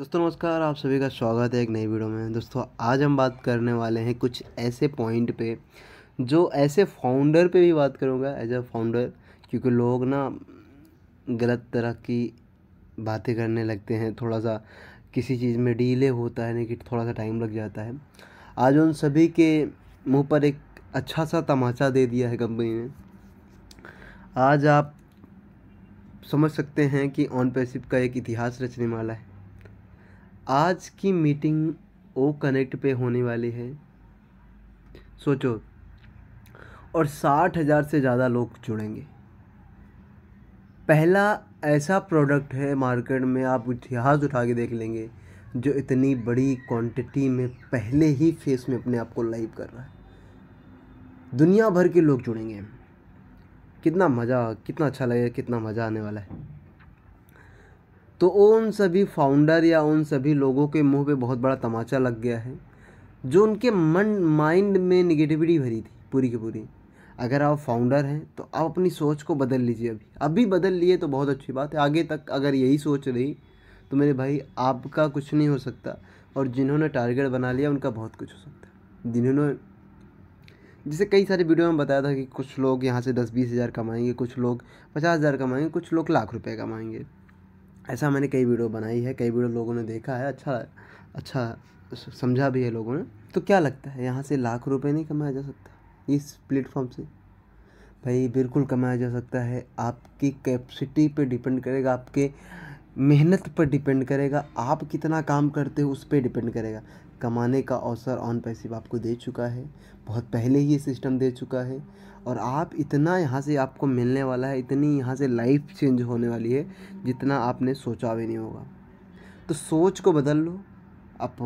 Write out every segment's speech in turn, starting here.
दोस्तों नमस्कार आप सभी का स्वागत है एक नई वीडियो में दोस्तों आज हम बात करने वाले हैं कुछ ऐसे पॉइंट पे जो ऐसे फाउंडर पे भी बात करूँगा एज अ फाउंडर क्योंकि लोग ना गलत तरह की बातें करने लगते हैं थोड़ा सा किसी चीज़ में डीले होता है नहीं कि थोड़ा सा टाइम लग जाता है आज उन सभी के मुँह पर एक अच्छा सा तमाचा दे दिया है कंपनी ने आज आप समझ सकते हैं कि ऑन पेसिप का एक इतिहास रचने वाला है आज की मीटिंग ओ कनेक्ट पे होने वाली है सोचो और साठ हज़ार से ज़्यादा लोग जुड़ेंगे पहला ऐसा प्रोडक्ट है मार्केट में आप इतिहास उठा के देख लेंगे जो इतनी बड़ी क्वांटिटी में पहले ही फेस में अपने आप को लाइव कर रहा है दुनिया भर के लोग जुड़ेंगे कितना मज़ा कितना अच्छा लगेगा कितना मज़ा आने वाला है तो उन सभी फाउंडर या उन सभी लोगों के मुंह पे बहुत बड़ा तमाचा लग गया है जो उनके मन माइंड में निगेटिविटी भरी थी पूरी की पूरी अगर आप फाउंडर हैं तो आप अपनी सोच को बदल लीजिए अभी अभी बदल लिए तो बहुत अच्छी बात है आगे तक अगर यही सोच रही तो मेरे भाई आपका कुछ नहीं हो सकता और जिन्होंने टारगेट बना लिया उनका बहुत कुछ हो सकता है जिन्होंने जैसे कई सारे वीडियो में बताया था कि कुछ लोग यहाँ से दस बीस हज़ार कमाएंगे कुछ लोग पचास हज़ार कमाएंगे कुछ लोग लाख रुपए कमाएंगे ऐसा मैंने कई वीडियो बनाई है कई वीडियो लोगों ने देखा है अच्छा अच्छा समझा भी है लोगों ने तो क्या लगता है यहाँ से लाख रुपए नहीं कमाया जा सकता इस प्लेटफॉर्म से भाई बिल्कुल कमाया जा सकता है आपकी कैपेसिटी पे डिपेंड करेगा आपके मेहनत पर डिपेंड करेगा आप कितना काम करते हो उस पर डिपेंड करेगा कमाने का अवसर ऑन पैसिव आपको दे चुका है बहुत पहले ही ये सिस्टम दे चुका है और आप इतना यहाँ से आपको मिलने वाला है इतनी यहाँ से लाइफ चेंज होने वाली है जितना आपने सोचा भी नहीं होगा तो सोच को बदल लो आप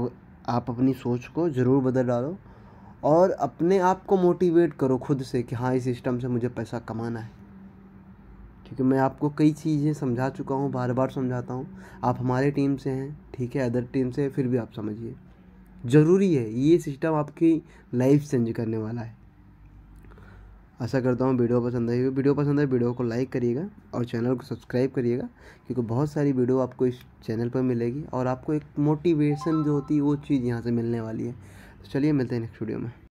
आप अपनी सोच को ज़रूर बदल डालो और अपने आप को मोटिवेट करो खुद से कि हाँ इस सिस्टम से मुझे पैसा कमाना है क्योंकि मैं आपको कई चीज़ें समझा चुका हूँ बार बार समझाता हूँ आप हमारे टीम से हैं ठीक है अदर टीम से फिर भी आप समझिए ज़रूरी है ये सिस्टम आपकी लाइफ चेंज करने वाला है आशा करता हूँ वीडियो पसंद आई वीडियो पसंद है वीडियो को लाइक करिएगा और चैनल को सब्सक्राइब करिएगा क्योंकि बहुत सारी वीडियो आपको इस चैनल पर मिलेगी और आपको एक मोटिवेशन जो होती है वो चीज़ यहाँ से मिलने वाली है तो चलिए मिलते हैं नेक्स्ट वीडियो में